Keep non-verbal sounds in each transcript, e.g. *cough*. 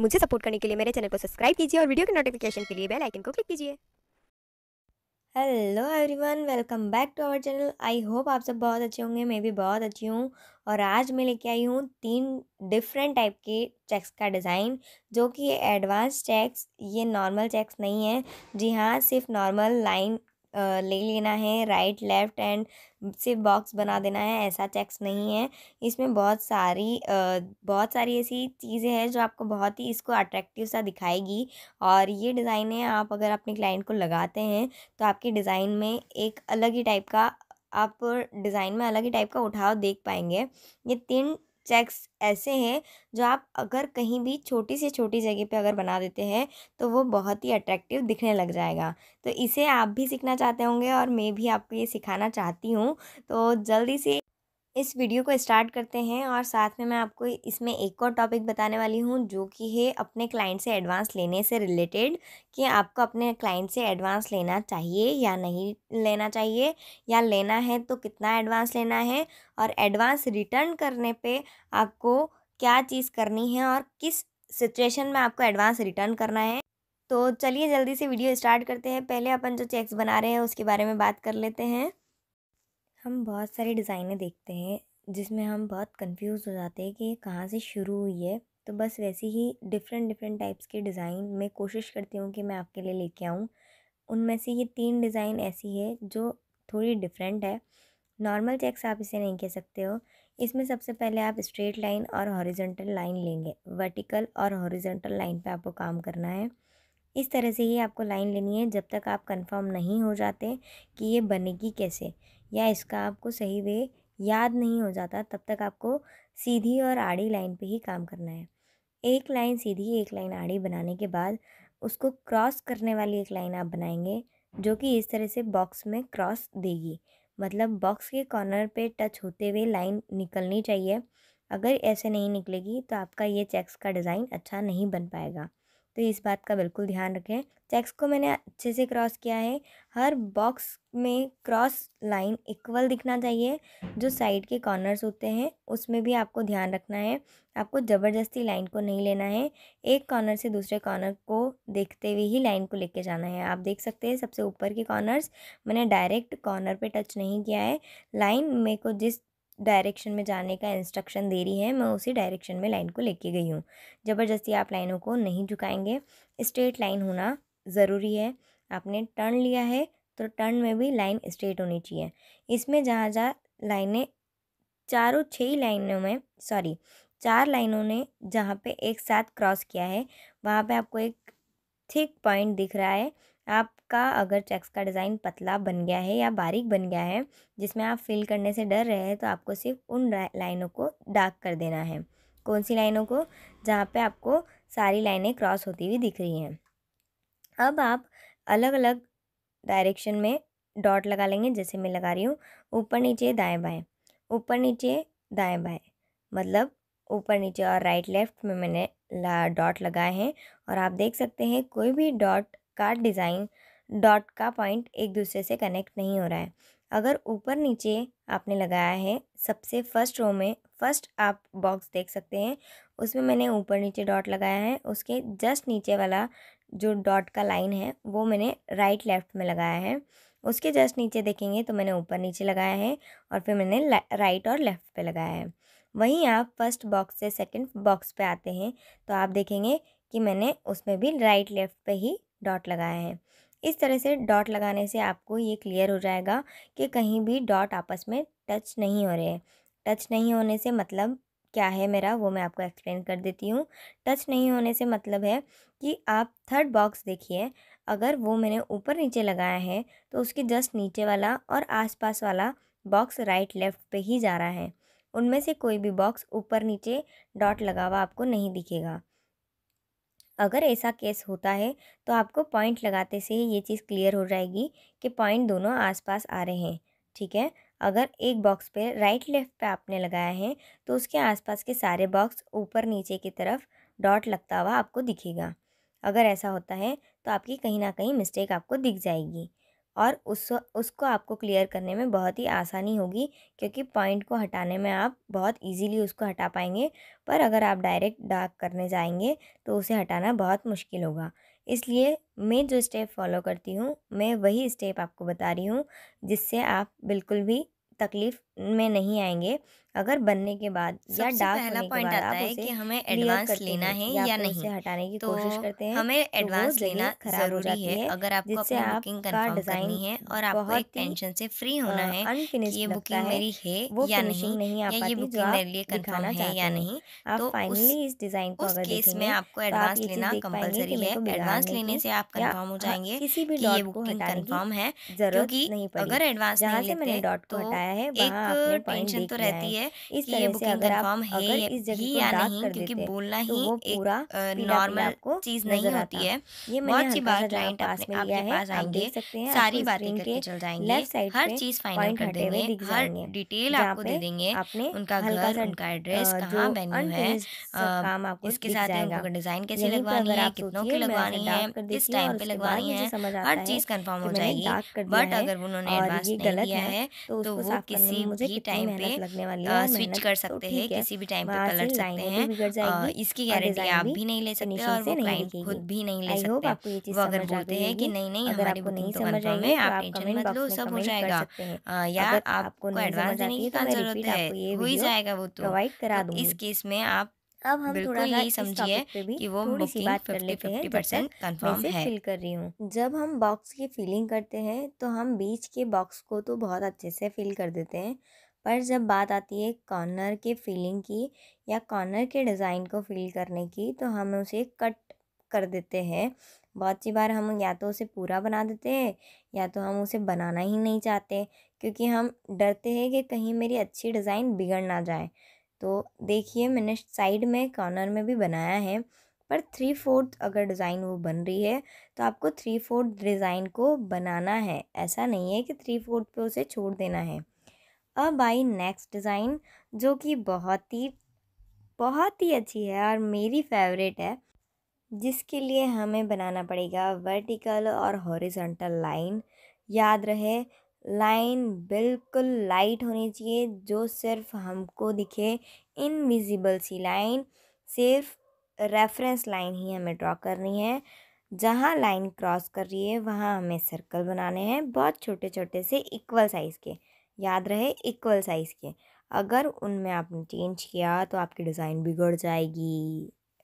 मुझे सपोर्ट करने के लिए मेरे चैनल को सब्सक्राइब कीजिए और वीडियो के नोटिफिकेशन के लिए बेल आइकन को क्लिक कीजिए hello everyone welcome back to our channel I hope आप सब बहुत अच्छे होंगे मैं भी बहुत अच्छी हूँ और आज मैं लेके आई हूँ तीन डिफरेंट टाइप के चेक्स का डिज़ाइन जो कि एडवांस चेक्स ये नॉर्मल चेक्स नहीं है जी हाँ सिर्फ नॉर्मल लाइन ले लेना है राइट लेफ़्ट एंड सिर्फ बॉक्स बना देना है ऐसा चेक्स नहीं है इसमें बहुत सारी बहुत सारी ऐसी चीज़ें हैं जो आपको बहुत ही इसको अट्रैक्टिव सा दिखाएगी और ये है आप अगर अपने क्लाइंट को लगाते हैं तो आपके डिज़ाइन में एक अलग ही टाइप का आप डिज़ाइन में अलग ही टाइप का उठाव देख पाएंगे ये तीन चेक्स ऐसे हैं जो आप अगर कहीं भी छोटी से छोटी जगह पे अगर बना देते हैं तो वो बहुत ही अट्रैक्टिव दिखने लग जाएगा तो इसे आप भी सीखना चाहते होंगे और मैं भी आपको ये सिखाना चाहती हूँ तो जल्दी से इस वीडियो को स्टार्ट करते हैं और साथ में मैं आपको इसमें एक और टॉपिक बताने वाली हूँ जो कि है अपने क्लाइंट से एडवांस लेने से रिलेटेड कि आपको अपने क्लाइंट से एडवांस लेना चाहिए या नहीं लेना चाहिए या लेना है तो कितना एडवांस लेना है और एडवांस रिटर्न करने पे आपको क्या चीज़ करनी है और किस सिचुएशन में आपको एडवांस रिटर्न करना है तो चलिए जल्दी से वीडियो स्टार्ट करते हैं पहले अपन जो चेक्स बना रहे हैं उसके बारे में बात कर लेते हैं हम बहुत सारी डिज़ाइनें देखते हैं जिसमें हम बहुत कंफ्यूज हो जाते हैं कि ये कहाँ से शुरू हुई है तो बस वैसी ही डिफरेंट डिफरेंट टाइप्स के डिज़ाइन मैं कोशिश करती हूँ कि मैं आपके लिए लेके आऊँ उनमें से ये तीन डिज़ाइन ऐसी है जो थोड़ी डिफरेंट है नॉर्मल चेक्स आप इसे नहीं कह सकते हो इसमें सबसे पहले आप स्ट्रेट लाइन और हॉरिजेंटल लाइन लेंगे वर्टिकल और हॉरिजेंटल लाइन पे आपको काम करना है इस तरह से ही आपको लाइन लेनी है जब तक आप कंफर्म नहीं हो जाते कि ये बनेगी कैसे या इसका आपको सही वे याद नहीं हो जाता तब तक आपको सीधी और आड़ी लाइन पे ही काम करना है एक लाइन सीधी एक लाइन आड़ी बनाने के बाद उसको क्रॉस करने वाली एक लाइन आप बनाएंगे जो कि इस तरह से बॉक्स में क्रॉस देगी मतलब बॉक्स के कॉर्नर पे टच होते हुए लाइन निकलनी चाहिए अगर ऐसे नहीं निकलेगी तो आपका ये चेक्स का डिज़ाइन अच्छा नहीं बन पाएगा तो इस बात का बिल्कुल ध्यान रखें चेक्स को मैंने अच्छे से क्रॉस किया है हर बॉक्स में क्रॉस लाइन इक्वल दिखना चाहिए जो साइड के कॉर्नर्स होते हैं उसमें भी आपको ध्यान रखना है आपको ज़बरदस्ती लाइन को नहीं लेना है एक कॉर्नर से दूसरे कॉर्नर को देखते हुए ही लाइन को लेके जाना है आप देख सकते हैं सबसे ऊपर के कॉर्नर्स मैंने डायरेक्ट कॉर्नर पर टच नहीं किया है लाइन मेरे को जिस डायरेक्शन में जाने का इंस्ट्रक्शन दे रही है मैं उसी डायरेक्शन में लाइन को लेके गई हूँ ज़बरदस्ती आप लाइनों को नहीं झुकाएंगे स्ट्रेट लाइन होना ज़रूरी है आपने टर्न लिया है तो टर्न में भी लाइन स्ट्रेट होनी चाहिए इसमें जहाँ जहाँ लाइनें चारों छः ही लाइनों में सॉरी चार लाइनों ने जहाँ पे एक साथ क्रॉस किया है वहाँ पे आपको एक थिक पॉइंट दिख रहा है आपका अगर चेक्स का डिज़ाइन पतला बन गया है या बारीक बन गया है जिसमें आप फिल करने से डर रहे हैं तो आपको सिर्फ उन लाइनों को डार्क कर देना है कौन सी लाइनों को जहाँ पे आपको सारी लाइनें क्रॉस होती हुई दिख रही हैं अब आप अलग अलग डायरेक्शन में डॉट लगा लेंगे जैसे मैं लगा रही हूँ ऊपर नीचे दाएँ बाएँ ऊपर नीचे दाएँ बाएँ मतलब ऊपर नीचे और राइट लेफ्ट में मैंने डॉट लगाए हैं और आप देख सकते हैं कोई भी डॉट का डिज़ाइन डॉट का पॉइंट एक दूसरे से कनेक्ट नहीं हो रहा है अगर ऊपर नीचे आपने लगाया है सबसे फर्स्ट रो में फर्स्ट आप बॉक्स देख सकते हैं उसमें मैंने ऊपर नीचे डॉट लगाया है उसके जस्ट नीचे वाला जो डॉट का लाइन है वो मैंने राइट लेफ़्ट में लगाया है उसके जस्ट नीचे देखेंगे तो मैंने ऊपर नीचे लगाया है और फिर मैंने राइट और लेफ़्ट पे लगाया है वहीं आप फर्स्ट बॉक्स से सेकंड बॉक्स पे आते हैं तो आप देखेंगे कि मैंने उसमें भी राइट लेफ़्ट पे ही डॉट लगाए हैं इस तरह से डॉट लगाने से आपको ये क्लियर हो जाएगा कि कहीं भी डॉट आपस में टच नहीं हो रहे हैं टच नहीं होने से मतलब क्या है मेरा वो मैं आपको एक्सप्लेन कर देती हूँ टच नहीं होने से मतलब है कि आप थर्ड बॉक्स देखिए अगर वो मैंने ऊपर नीचे लगाया है तो उसके जस्ट नीचे वाला और आसपास वाला बॉक्स राइट लेफ़्ट पे ही जा रहा है उनमें से कोई भी बॉक्स ऊपर नीचे डॉट लगा हुआ आपको नहीं दिखेगा अगर ऐसा केस होता है तो आपको पॉइंट लगाते से ही ये चीज़ क्लियर हो जाएगी कि पॉइंट दोनों आसपास आ रहे हैं ठीक है अगर एक बॉक्स पे राइट लेफ़्ट पे आपने लगाया है तो उसके आसपास के सारे बॉक्स ऊपर नीचे की तरफ डॉट लगता हुआ आपको दिखेगा अगर ऐसा होता है तो आपकी कहीं ना कहीं मिस्टेक आपको दिख जाएगी और उस उसको आपको क्लियर करने में बहुत ही आसानी होगी क्योंकि पॉइंट को हटाने में आप बहुत इजीली उसको हटा पाएंगे पर अगर आप डायरेक्ट डार्क करने जाएंगे तो उसे हटाना बहुत मुश्किल होगा इसलिए मैं जो स्टेप फॉलो करती हूँ मैं वही स्टेप आपको बता रही हूँ जिससे आप बिल्कुल भी तकलीफ में नहीं आएंगे अगर बनने के बाद या डार्क पहला पॉइंट आता है कि हमें एडवांस लेना है या, या नहीं हटाने की तो कोशिश करते हैं हमें तो एडवांस तो लेना खराब हो जाती है अगर आपको अपनी बुकिंग कंफर्म करनी है और आपको एक टेंशन से फ्री होना है ये बुकिंग मेरी है या नहीं या ये बुकिंग मेरे लिए कंफर्म है या नहीं तो फाइनली इस डिजाइन को अगर केस में तो आपको एडवांस लेना कंपलसरी है एडवांस लेने से आप कंफर्म हो जाएंगे किसी भी डॉट को हटाने की जरूरत नहीं पड़ेगी अगर एडवांस नहीं लेते तो आया है एक टेंशन तो रहती है इस तरह से अगर आप अगर इस जगह को डार्क कर देते बोलना तो वो पूरा नॉर्मल आपको चीज नहीं होती है ये बहुत सी बात क्लाइंट पास में लिया है आप देख सकते हैं सारी बातें करके चल जाएंगे हर चीज फाइनल कर देंगे हर डिटेल आपको दे देंगे उनका घर उनका एड्रेस कहाँ वेन्यू है काम आपको इसके साथ उनको डिजाइन कैसे लगवानी है कितनों की लगवानी है किस टाइम पे लगवानी है हर चीज कंफर्म हो जाएगी बट अगर उन्होंने एडवांस नहीं किया है तो वो आप तो किसी भी टाइम पे लगने वाली है स्विच कर सकते हैं किसी भी टाइम पे कलर सकते हैं इसकी गारंटी आप भी नहीं ले सकते और वो क्लाइंट खुद भी नहीं ले सकते वो अगर बोलते हैं कि नहीं नहीं हमारी बुकिंग तो कन्फर्म है आप टेंशन मत लो सब हो जाएगा या आपको एडवांस देने की तो क्या जरूरत है हो ही जाएगा वो तो, तो इस केस में आप अब हम थोड़ा यही समझिए कि वो थोड़ी सी बात कर लेते हैं परसेंट कन्फर्म है फिल कर रही हूँ जब हम बॉक्स की फिलिंग करते हैं तो हम बीच के बॉक्स को तो बहुत अच्छे से फिल कर देते हैं पर जब बात आती है कॉर्नर के फिलिंग की या कॉर्नर के डिज़ाइन को फिल करने की तो हम उसे कट कर देते हैं बहुत सी बार हम या तो उसे पूरा बना देते हैं या तो हम उसे बनाना ही नहीं चाहते क्योंकि हम डरते हैं कि कहीं मेरी अच्छी डिज़ाइन बिगड़ ना जाए तो देखिए मैंने साइड में कॉर्नर में भी बनाया है पर थ्री फोर्थ अगर डिज़ाइन वो बन रही है तो आपको थ्री फोर्थ डिज़ाइन को बनाना है ऐसा नहीं है कि थ्री फोर्थ पे उसे छोड़ देना है अब आई नेक्स्ट डिज़ाइन जो कि बहुत ही बहुत ही अच्छी है और मेरी फेवरेट है जिसके लिए हमें बनाना पड़ेगा वर्टिकल और हॉरिजॉन्टल लाइन याद रहे लाइन बिल्कुल लाइट होनी चाहिए जो सिर्फ हमको दिखे इनविजिबल सी लाइन सिर्फ रेफरेंस लाइन ही हमें ड्रॉ करनी है जहाँ लाइन क्रॉस कर रही है वहाँ हमें सर्कल बनाने हैं बहुत छोटे छोटे से इक्वल साइज़ के याद रहे इक्वल साइज़ के अगर उनमें आपने चेंज किया तो आपकी डिज़ाइन बिगड़ जाएगी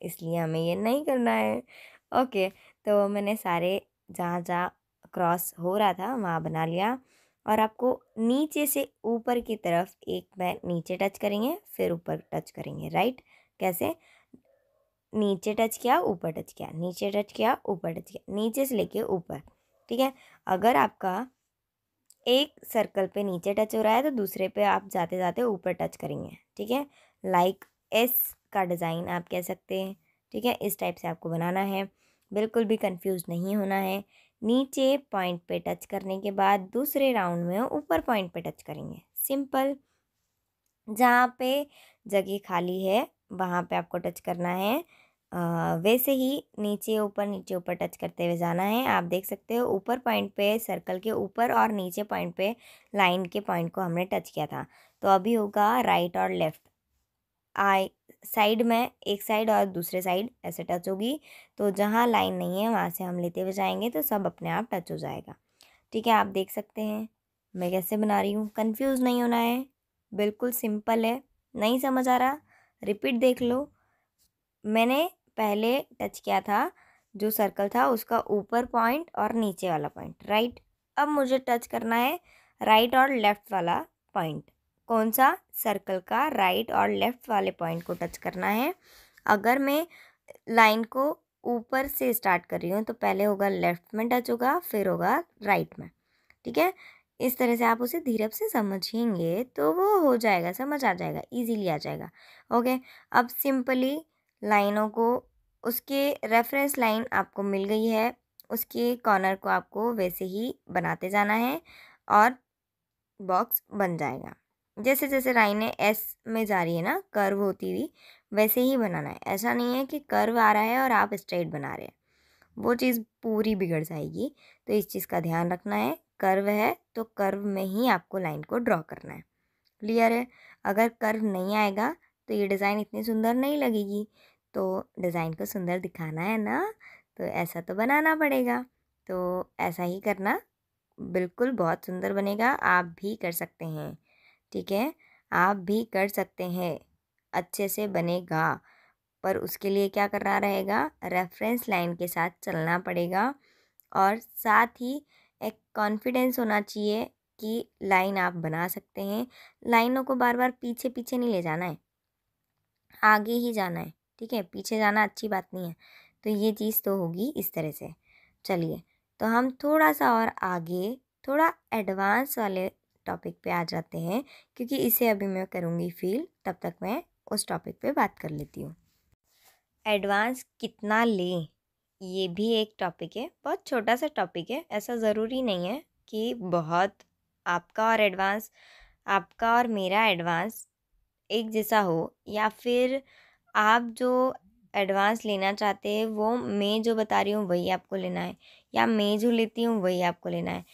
इसलिए हमें ये नहीं करना है ओके तो मैंने सारे जहाँ जहाँ क्रॉस हो रहा था वहाँ बना लिया और आपको नीचे से ऊपर की तरफ एक बार नीचे टच करेंगे फिर ऊपर टच करेंगे राइट कैसे नीचे टच किया ऊपर टच किया नीचे टच किया ऊपर टच किया नीचे से लेके ऊपर ठीक है अगर आपका एक सर्कल पे नीचे टच हो रहा है तो दूसरे पे आप जाते जाते ऊपर टच करेंगे ठीक है लाइक एस का डिज़ाइन आप कह सकते हैं ठीक है इस टाइप से आपको बनाना है बिल्कुल भी कंफ्यूज नहीं होना है नीचे पॉइंट पे टच करने के बाद दूसरे राउंड में ऊपर पॉइंट पे टच करेंगे सिंपल जहाँ पे जगह खाली है वहाँ पे आपको टच करना है आ, वैसे ही नीचे ऊपर नीचे ऊपर टच करते हुए जाना है आप देख सकते हो ऊपर पॉइंट पे सर्कल के ऊपर और नीचे पॉइंट पे लाइन के पॉइंट को हमने टच किया था तो अभी होगा राइट और लेफ़्ट आई साइड में एक साइड और दूसरे साइड ऐसे टच होगी तो जहाँ लाइन नहीं है वहाँ से हम लेते हुए जाएंगे तो सब अपने आप टच हो जाएगा ठीक है आप देख सकते हैं मैं कैसे बना रही हूँ कंफ्यूज नहीं होना है बिल्कुल सिंपल है नहीं समझ आ रहा रिपीट देख लो मैंने पहले टच किया था जो सर्कल था उसका ऊपर पॉइंट और नीचे वाला पॉइंट राइट अब मुझे टच करना है राइट और लेफ़्ट वाला पॉइंट कौन सा सर्कल का राइट और लेफ़्ट वाले पॉइंट को टच करना है अगर मैं लाइन को ऊपर से स्टार्ट कर रही हूँ तो पहले होगा लेफ़्ट में टच होगा फिर होगा राइट में ठीक है इस तरह से आप उसे धीरे से समझेंगे तो वो हो जाएगा समझ आ जाएगा इजीली आ जाएगा ओके अब सिंपली लाइनों को उसके रेफरेंस लाइन आपको मिल गई है उसके कॉर्नर को आपको वैसे ही बनाते जाना है और बॉक्स बन जाएगा जैसे जैसे लाइनें एस में जा रही है ना कर्व होती हुई वैसे ही बनाना है ऐसा नहीं है कि कर्व आ रहा है और आप स्ट्रेट बना रहे हैं वो चीज़ पूरी बिगड़ जाएगी तो इस चीज़ का ध्यान रखना है कर्व है तो कर्व में ही आपको लाइन को ड्रॉ करना है क्लियर है अगर कर्व नहीं आएगा तो ये डिज़ाइन इतनी सुंदर नहीं लगेगी तो डिज़ाइन को सुंदर दिखाना है ना तो ऐसा तो बनाना पड़ेगा तो ऐसा ही करना बिल्कुल बहुत सुंदर बनेगा आप भी कर सकते हैं ठीक है आप भी कर सकते हैं अच्छे से बनेगा पर उसके लिए क्या करना रहेगा रेफरेंस लाइन के साथ चलना पड़ेगा और साथ ही एक कॉन्फिडेंस होना चाहिए कि लाइन आप बना सकते हैं लाइनों को बार बार पीछे पीछे नहीं ले जाना है आगे ही जाना है ठीक है पीछे जाना अच्छी बात नहीं है तो ये चीज़ तो होगी इस तरह से चलिए तो हम थोड़ा सा और आगे थोड़ा एडवांस वाले टॉपिक पे आ जाते हैं क्योंकि इसे अभी मैं करूँगी फील तब तक मैं उस टॉपिक पे बात कर लेती हूँ एडवांस कितना लें ये भी एक टॉपिक है बहुत छोटा सा टॉपिक है ऐसा ज़रूरी नहीं है कि बहुत आपका और एडवांस आपका और मेरा एडवांस एक जैसा हो या फिर आप जो एडवांस लेना चाहते हैं वो मैं जो बता रही हूँ वही आपको लेना है या मैं जो लेती हूँ वही आपको लेना है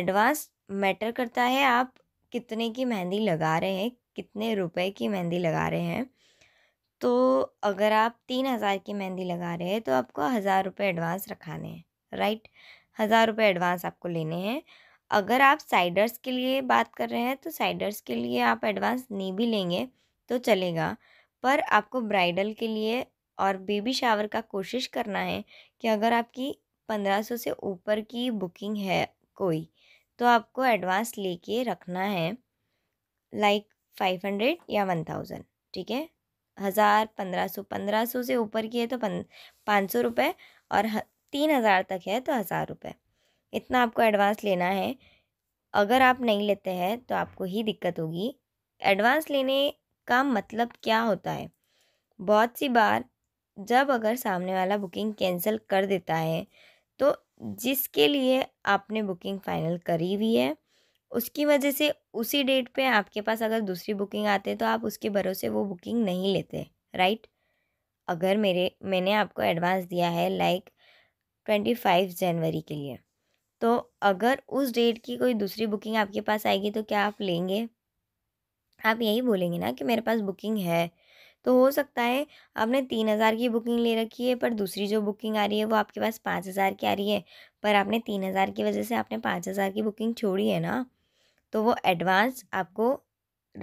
एडवांस मैटर करता है आप कितने की मेहंदी लगा रहे हैं कितने रुपए की मेहंदी लगा रहे हैं तो अगर आप तीन हज़ार की मेहंदी लगा रहे हैं तो आपको हज़ार रुपये एडवांस रखाने हैं राइट हज़ार रुपये एडवांस आपको लेने हैं अगर आप साइडर्स के लिए बात कर रहे हैं तो साइडर्स के लिए आप एडवांस नहीं भी लेंगे तो चलेगा पर आपको ब्राइडल के लिए और बेबी शावर का कोशिश करना है कि अगर आपकी पंद्रह सौ से ऊपर की बुकिंग है कोई तो आपको एडवांस लेके रखना है लाइक फाइव हंड्रेड या वन थाउजेंड ठीक है हज़ार पंद्रह सौ पंद्रह सौ से ऊपर की है तो पाँच सौ रुपये और तीन हज़ार तक है तो हज़ार रुपये इतना आपको एडवांस लेना है अगर आप नहीं लेते हैं तो आपको ही दिक्कत होगी एडवांस लेने का मतलब क्या होता है बहुत सी बार जब अगर सामने वाला बुकिंग कैंसिल कर देता है जिसके लिए आपने बुकिंग फ़ाइनल करी हुई है उसकी वजह से उसी डेट पे आपके पास अगर दूसरी बुकिंग आते तो आप उसके भरोसे वो बुकिंग नहीं लेते राइट अगर मेरे मैंने आपको एडवांस दिया है लाइक ट्वेंटी फाइव जनवरी के लिए तो अगर उस डेट की कोई दूसरी बुकिंग आपके पास आएगी तो क्या आप लेंगे आप यही बोलेंगे ना कि मेरे पास बुकिंग है तो हो सकता है आपने तीन हज़ार की बुकिंग ले रखी है पर दूसरी जो बुकिंग आ रही है वो आपके पास पाँच हज़ार की आ रही है पर आपने तीन हज़ार की वजह से आपने पाँच हज़ार की बुकिंग छोड़ी है ना तो वो एडवांस आपको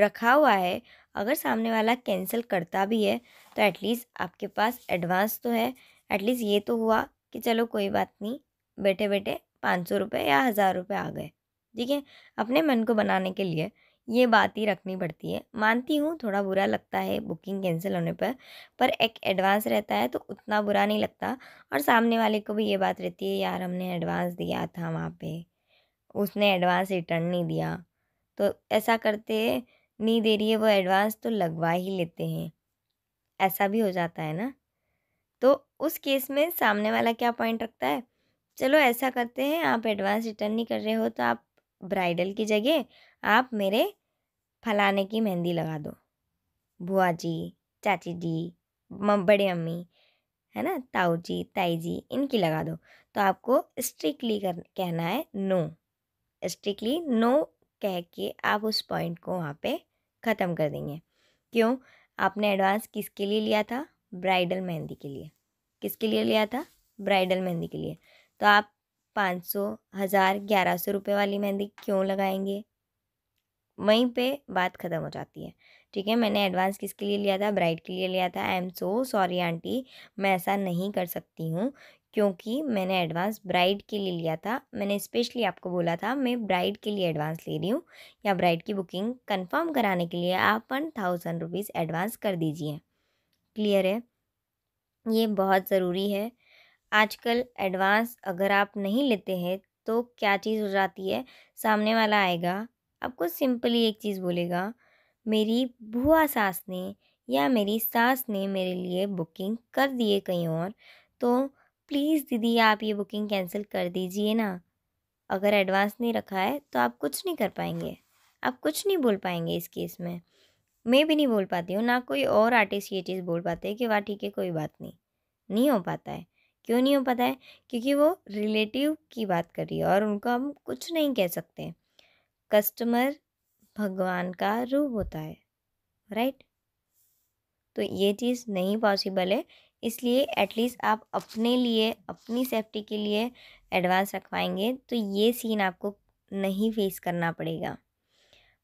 रखा हुआ है अगर सामने वाला कैंसिल करता भी है तो एटलीस्ट आपके पास एडवांस तो है एटलीस्ट ये तो हुआ कि चलो कोई बात नहीं बैठे बैठे पाँच सौ रुपये या हज़ार रुपये आ गए ठीक है अपने मन को बनाने के लिए ये बात ही रखनी पड़ती है मानती हूँ थोड़ा बुरा लगता है बुकिंग कैंसिल होने पर पर एक एडवांस रहता है तो उतना बुरा नहीं लगता और सामने वाले को भी ये बात रहती है यार हमने एडवांस दिया था वहाँ पे उसने एडवांस रिटर्न नहीं दिया तो ऐसा करते नहीं दे रही है वो एडवांस तो लगवा ही लेते हैं ऐसा भी हो जाता है ना तो उस केस में सामने वाला क्या पॉइंट रखता है चलो ऐसा करते हैं आप एडवांस रिटर्न नहीं कर रहे हो तो आप ब्राइडल की जगह आप मेरे फलाने की मेहंदी लगा दो बुआ जी चाची जी बड़े अम्मी है ना ताऊ जी ताई जी इनकी लगा दो तो आपको स्ट्रिक्टली कर कहना है नो स्ट्रिक्टली नो कह के आप उस पॉइंट को वहाँ पे ख़त्म कर देंगे क्यों आपने एडवांस किसके लिए लिया था ब्राइडल मेहंदी के लिए किसके लिए लिया था ब्राइडल मेहंदी के लिए तो आप पाँच सौ हज़ार ग्यारह सौ रुपये वाली मेहंदी क्यों लगाएंगे वहीं पे बात ख़त्म हो जाती है ठीक है मैंने एडवांस किसके लिए लिया था ब्राइड के लिए लिया था I am so sorry aunty मैं ऐसा नहीं कर सकती हूँ क्योंकि मैंने एडवांस ब्राइड के लिए लिया था मैंने स्पेशली आपको बोला था मैं ब्राइड के लिए एडवांस ले रही हूँ या ब्राइड की बुकिंग कंफर्म कराने के लिए आप वन थाउजेंड रुपीज़ एडवांस कर दीजिए क्लियर है ये बहुत ज़रूरी है आजकल एडवांस अगर आप नहीं लेते हैं तो क्या चीज़ हो जाती है सामने वाला आएगा आपको सिंपली एक चीज़ बोलेगा मेरी बुआ सास ने या मेरी सास ने मेरे लिए बुकिंग कर दिए कहीं और तो प्लीज़ दीदी आप ये बुकिंग कैंसिल कर दीजिए ना अगर एडवांस नहीं रखा है तो आप कुछ नहीं कर पाएंगे आप कुछ नहीं बोल पाएंगे इस केस में मैं भी नहीं बोल पाती हूँ ना कोई और आर्टिस्ट ये चीज़ बोल पाते कि वाह ठीक है कोई बात नहीं नहीं हो पाता है क्यों नहीं हो पाता है क्योंकि वो रिलेटिव की बात कर रही है और उनको हम कुछ नहीं कह सकते कस्टमर भगवान का रूप होता है राइट तो ये चीज़ नहीं पॉसिबल है इसलिए एटलीस्ट आप अपने लिए अपनी सेफ्टी के लिए एडवांस रखवाएंगे तो ये सीन आपको नहीं फेस करना पड़ेगा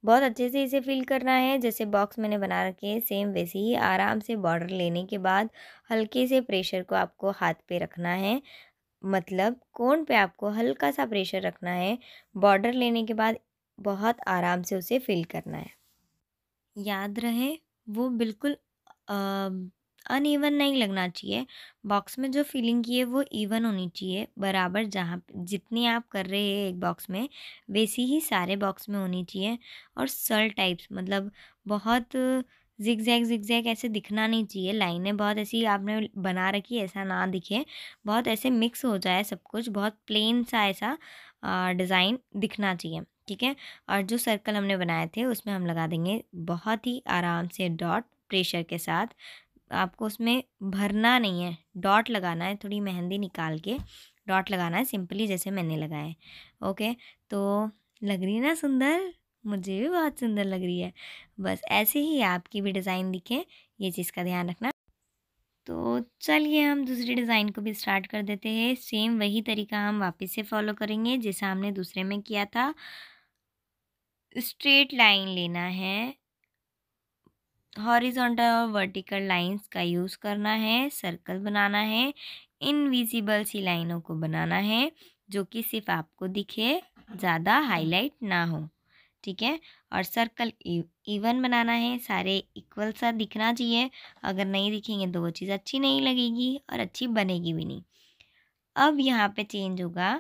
बहुत अच्छे से इसे फिल करना है जैसे बॉक्स मैंने बना रखे हैं सेम वैसे ही आराम से बॉर्डर लेने के बाद हल्के से प्रेशर को आपको हाथ पे रखना है मतलब कोण पे आपको हल्का सा प्रेशर रखना है बॉर्डर लेने के बाद बहुत आराम से उसे फिल करना है याद रहे वो बिल्कुल अन ईवन नहीं लगना चाहिए बॉक्स में जो फिलिंग की है वो इवन होनी चाहिए बराबर जहाँ जितनी आप कर रहे हैं एक बॉक्स में वैसी ही सारे बॉक्स में होनी चाहिए और सल टाइप्स मतलब बहुत जिग जैग जिग जैग ऐसे दिखना नहीं चाहिए लाइनें बहुत ऐसी आपने बना रखी ऐसा ना दिखे बहुत ऐसे मिक्स हो जाए सब कुछ बहुत प्लेन सा ऐसा डिज़ाइन दिखना चाहिए ठीक है और जो सर्कल हमने बनाए थे उसमें हम लगा देंगे बहुत ही आराम से डॉट प्रेशर के साथ आपको उसमें भरना नहीं है डॉट लगाना है थोड़ी मेहंदी निकाल के डॉट लगाना है सिंपली जैसे मैंने लगाए ओके तो लग रही है ना सुंदर मुझे भी बहुत सुंदर लग रही है बस ऐसे ही आपकी भी डिज़ाइन दिखे ये चीज़ का ध्यान रखना तो चलिए हम दूसरी डिज़ाइन को भी स्टार्ट कर देते हैं सेम वही तरीका हम वापस से फॉलो करेंगे जैसा हमने दूसरे में किया था स्ट्रेट लाइन लेना है हॉरिजॉन्टल और वर्टिकल लाइंस का यूज़ करना है सर्कल बनाना है इनविजिबल सी लाइनों को बनाना है जो कि सिर्फ आपको दिखे ज़्यादा हाईलाइट ना हो ठीक है और सर्कल इवन बनाना है सारे इक्वल सा दिखना चाहिए अगर नहीं दिखेंगे तो वो चीज़ अच्छी नहीं लगेगी और अच्छी बनेगी भी नहीं अब यहाँ पे चेंज होगा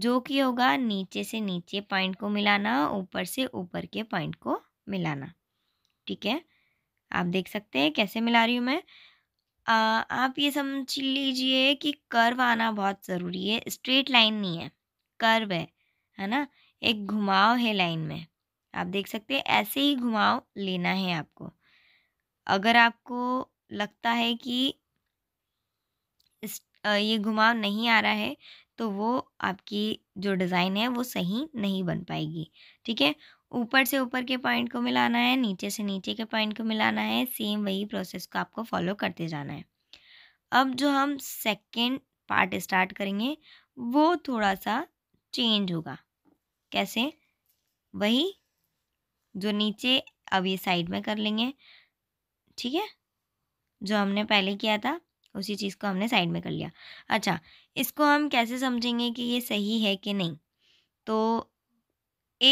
जो कि होगा नीचे से नीचे पॉइंट को मिलाना ऊपर से ऊपर के पॉइंट को मिलाना ठीक है आप देख सकते हैं कैसे मिला रही हूँ मैं आ, आप ये समझ लीजिए कि कर्व आना बहुत ज़रूरी है स्ट्रेट लाइन नहीं है कर्व है है ना एक घुमाव है लाइन में आप देख सकते हैं ऐसे ही घुमाव लेना है आपको अगर आपको लगता है कि इस, ये घुमाव नहीं आ रहा है तो वो आपकी जो डिज़ाइन है वो सही नहीं बन पाएगी ठीक है ऊपर से ऊपर के पॉइंट को मिलाना है नीचे से नीचे के पॉइंट को मिलाना है सेम वही प्रोसेस को आपको फॉलो करते जाना है अब जो हम सेकेंड पार्ट स्टार्ट करेंगे वो थोड़ा सा चेंज होगा कैसे वही जो नीचे अब ये साइड में कर लेंगे ठीक है जो हमने पहले किया था उसी चीज़ को हमने साइड में कर लिया अच्छा इसको हम कैसे समझेंगे कि ये सही है कि नहीं तो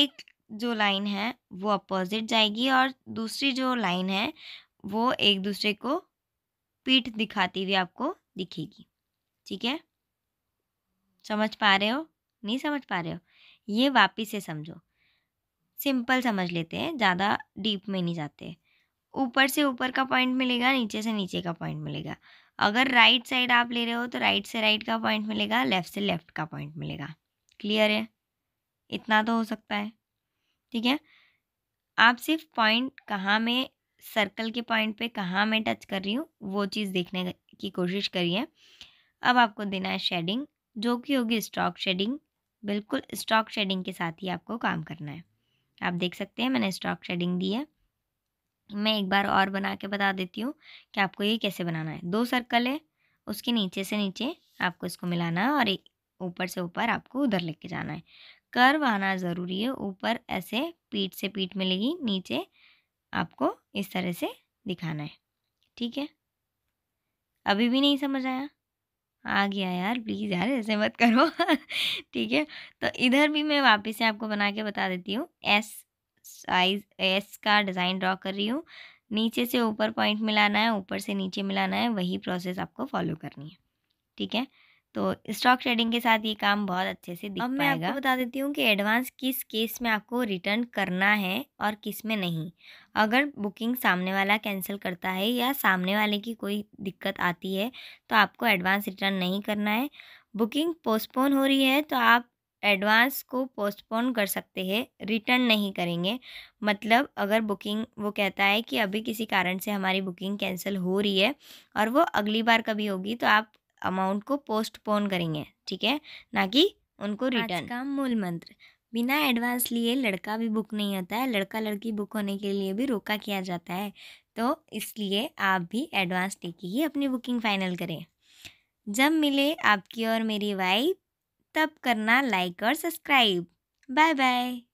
एक जो लाइन है वो अपोजिट जाएगी और दूसरी जो लाइन है वो एक दूसरे को पीठ दिखाती हुई आपको दिखेगी ठीक है समझ पा रहे हो नहीं समझ पा रहे हो ये वापिस से समझो सिंपल समझ लेते हैं ज़्यादा डीप में नहीं जाते ऊपर से ऊपर का पॉइंट मिलेगा नीचे से नीचे का पॉइंट मिलेगा अगर राइट साइड आप ले रहे हो तो राइट से राइट का पॉइंट मिलेगा लेफ़्ट से लेफ़्ट का पॉइंट मिलेगा क्लियर है इतना तो हो सकता है ठीक है आप सिर्फ पॉइंट कहाँ में सर्कल के पॉइंट पे कहाँ मैं टच कर रही हूँ वो चीज़ देखने की कोशिश करिए अब आपको देना है शेडिंग जो कि होगी स्टॉक शेडिंग बिल्कुल स्टॉक शेडिंग के साथ ही आपको काम करना है आप देख सकते हैं मैंने स्टॉक शेडिंग दी है मैं एक बार और बना के बता देती हूँ कि आपको ये कैसे बनाना है दो सर्कल है उसके नीचे से नीचे आपको इसको मिलाना है और एक ऊपर से ऊपर आपको उधर लेके जाना है कर्व आना ज़रूरी है ऊपर ऐसे पीठ से पीठ मिलेगी नीचे आपको इस तरह से दिखाना है ठीक है अभी भी नहीं समझ आया आ गया यार प्लीज़ यार ऐसे मत करो *laughs* ठीक है तो इधर भी मैं वापस से आपको बना के बता देती हूँ एस साइज एस का डिज़ाइन ड्रॉ कर रही हूँ नीचे से ऊपर पॉइंट मिलाना है ऊपर से नीचे मिलाना है वही प्रोसेस आपको फॉलो करनी है ठीक है तो स्टॉक ट्रेडिंग के साथ ये काम बहुत अच्छे से दिख अब मैं आपको बता देती हूँ कि एडवांस किस केस में आपको रिटर्न करना है और किस में नहीं अगर बुकिंग सामने वाला कैंसिल करता है या सामने वाले की कोई दिक्कत आती है तो आपको एडवांस रिटर्न नहीं करना है बुकिंग पोस्टपोन हो रही है तो आप एडवांस को पोस्टपोन कर सकते हैं रिटर्न नहीं करेंगे मतलब अगर बुकिंग वो कहता है कि अभी किसी कारण से हमारी बुकिंग कैंसिल हो रही है और वो अगली बार कभी होगी तो आप अमाउंट को पोस्टपोन करेंगे ठीक है ना कि उनको रिटर्न का मूल मंत्र बिना एडवांस लिए लड़का भी बुक नहीं होता है लड़का लड़की बुक होने के लिए भी रोका किया जाता है तो इसलिए आप भी एडवांस लेके ही अपनी बुकिंग फाइनल करें जब मिले आपकी और मेरी वाइफ तब करना लाइक और सब्सक्राइब बाय बाय